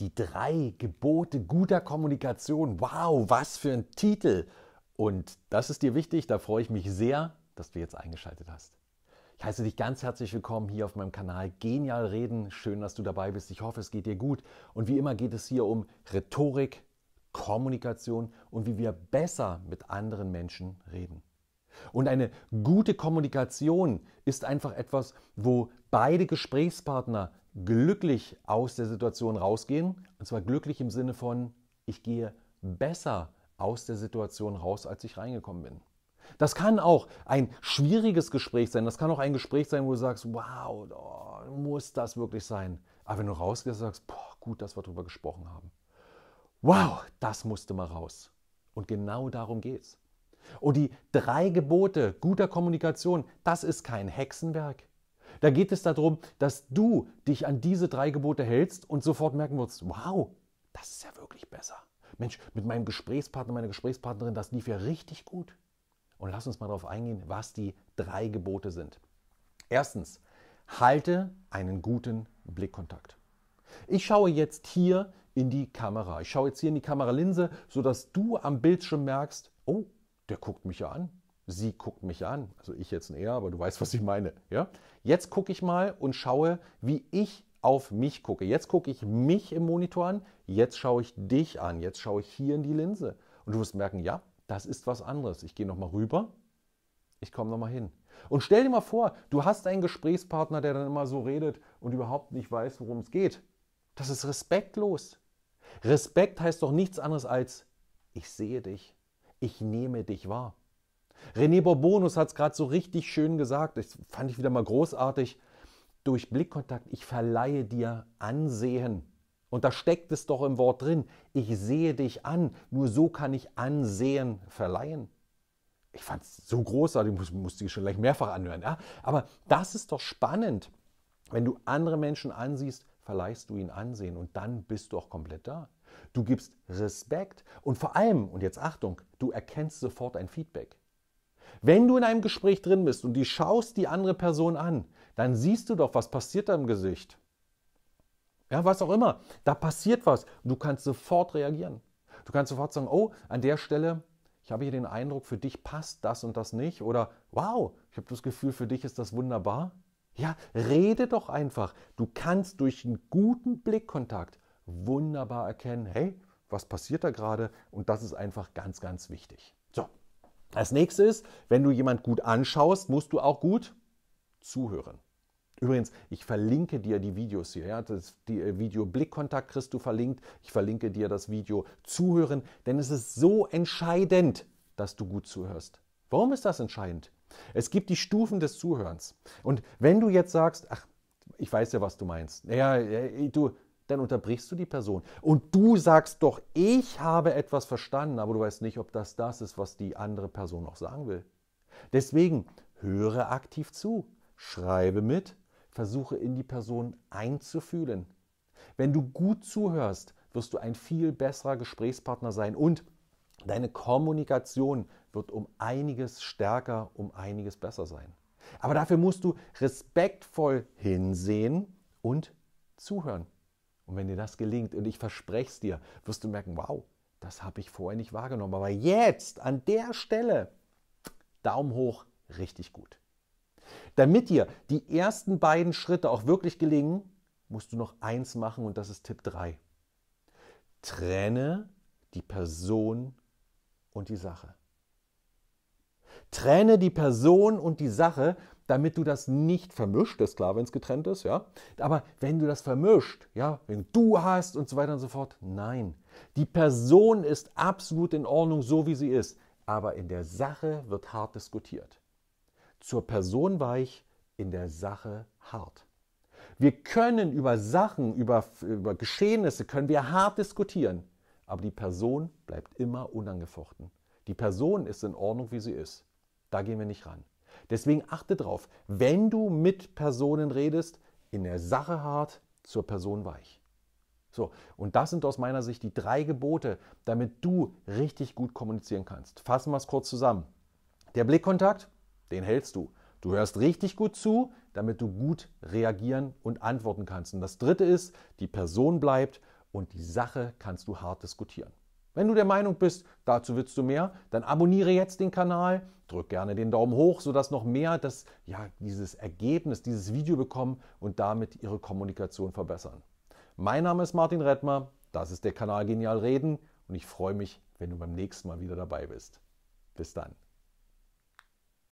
Die drei Gebote guter Kommunikation. Wow, was für ein Titel! Und das ist dir wichtig, da freue ich mich sehr, dass du jetzt eingeschaltet hast. Ich heiße dich ganz herzlich willkommen hier auf meinem Kanal Genial Reden. Schön, dass du dabei bist. Ich hoffe, es geht dir gut. Und wie immer geht es hier um Rhetorik, Kommunikation und wie wir besser mit anderen Menschen reden. Und eine gute Kommunikation ist einfach etwas, wo beide Gesprächspartner glücklich aus der Situation rausgehen. Und zwar glücklich im Sinne von, ich gehe besser aus der Situation raus, als ich reingekommen bin. Das kann auch ein schwieriges Gespräch sein. Das kann auch ein Gespräch sein, wo du sagst, wow, oh, muss das wirklich sein? Aber wenn du rausgehst, sagst, du, gut, dass wir darüber gesprochen haben. Wow, das musste mal raus. Und genau darum geht's. Und die drei Gebote guter Kommunikation, das ist kein Hexenwerk. Da geht es darum, dass du dich an diese drei Gebote hältst und sofort merken wirst, wow, das ist ja wirklich besser. Mensch, mit meinem Gesprächspartner, meiner Gesprächspartnerin, das lief ja richtig gut. Und lass uns mal darauf eingehen, was die drei Gebote sind. Erstens, halte einen guten Blickkontakt. Ich schaue jetzt hier in die Kamera. Ich schaue jetzt hier in die Kameralinse, sodass du am Bildschirm merkst, oh, der guckt mich ja an. Sie guckt mich an, also ich jetzt eher, aber du weißt, was ich meine. Ja? Jetzt gucke ich mal und schaue, wie ich auf mich gucke. Jetzt gucke ich mich im Monitor an, jetzt schaue ich dich an, jetzt schaue ich hier in die Linse. Und du wirst merken, ja, das ist was anderes. Ich gehe nochmal rüber, ich komme nochmal hin. Und stell dir mal vor, du hast einen Gesprächspartner, der dann immer so redet und überhaupt nicht weiß, worum es geht. Das ist respektlos. Respekt heißt doch nichts anderes als, ich sehe dich, ich nehme dich wahr. René Borbonus hat es gerade so richtig schön gesagt, das fand ich wieder mal großartig. Durch Blickkontakt, ich verleihe dir Ansehen. Und da steckt es doch im Wort drin. Ich sehe dich an. Nur so kann ich Ansehen verleihen. Ich fand es so großartig, muss, musste ich schon gleich mehrfach anhören. Ja? Aber das ist doch spannend. Wenn du andere Menschen ansiehst, verleihst du ihnen Ansehen und dann bist du auch komplett da. Du gibst Respekt und vor allem, und jetzt Achtung, du erkennst sofort ein Feedback. Wenn du in einem Gespräch drin bist und die schaust die andere Person an, dann siehst du doch, was passiert da im Gesicht. Ja, was auch immer. Da passiert was. Du kannst sofort reagieren. Du kannst sofort sagen, oh, an der Stelle, ich habe hier den Eindruck, für dich passt das und das nicht. Oder, wow, ich habe das Gefühl, für dich ist das wunderbar. Ja, rede doch einfach. Du kannst durch einen guten Blickkontakt wunderbar erkennen, hey, was passiert da gerade? Und das ist einfach ganz, ganz wichtig. So, als nächstes ist, wenn du jemand gut anschaust, musst du auch gut zuhören. Übrigens, ich verlinke dir die Videos hier. Ja? Das die äh, Video Blickkontakt kriegst du verlinkt. Ich verlinke dir das Video Zuhören, denn es ist so entscheidend, dass du gut zuhörst. Warum ist das entscheidend? Es gibt die Stufen des Zuhörens. Und wenn du jetzt sagst, ach, ich weiß ja, was du meinst. Naja, du, dann unterbrichst du die Person. Und du sagst doch, ich habe etwas verstanden, aber du weißt nicht, ob das das ist, was die andere Person auch sagen will. Deswegen höre aktiv zu, schreibe mit, versuche in die Person einzufühlen. Wenn du gut zuhörst, wirst du ein viel besserer Gesprächspartner sein und deine Kommunikation wird um einiges stärker, um einiges besser sein. Aber dafür musst du respektvoll hinsehen und zuhören. Und wenn dir das gelingt, und ich verspreche es dir, wirst du merken, wow, das habe ich vorher nicht wahrgenommen. Aber jetzt, an der Stelle, Daumen hoch, richtig gut. Damit dir die ersten beiden Schritte auch wirklich gelingen, musst du noch eins machen und das ist Tipp 3. Trenne die Person und die Sache. Trenne die Person und die Sache, damit du das nicht vermischt. ist klar, wenn es getrennt ist, ja. Aber wenn du das vermischt, ja, wenn du hast und so weiter und so fort, nein. Die Person ist absolut in Ordnung, so wie sie ist. Aber in der Sache wird hart diskutiert. Zur Person weich, in der Sache hart. Wir können über Sachen, über, über Geschehnisse, können wir hart diskutieren. Aber die Person bleibt immer unangefochten. Die Person ist in Ordnung, wie sie ist. Da gehen wir nicht ran. Deswegen achte drauf, wenn du mit Personen redest, in der Sache hart, zur Person weich. So, und das sind aus meiner Sicht die drei Gebote, damit du richtig gut kommunizieren kannst. Fassen wir es kurz zusammen. Der Blickkontakt, den hältst du. Du hörst richtig gut zu, damit du gut reagieren und antworten kannst. Und das Dritte ist, die Person bleibt und die Sache kannst du hart diskutieren. Wenn du der Meinung bist, dazu willst du mehr, dann abonniere jetzt den Kanal, drück gerne den Daumen hoch, sodass noch mehr das, ja, dieses Ergebnis, dieses Video bekommen und damit ihre Kommunikation verbessern. Mein Name ist Martin Redmer, das ist der Kanal Genial Reden und ich freue mich, wenn du beim nächsten Mal wieder dabei bist. Bis dann.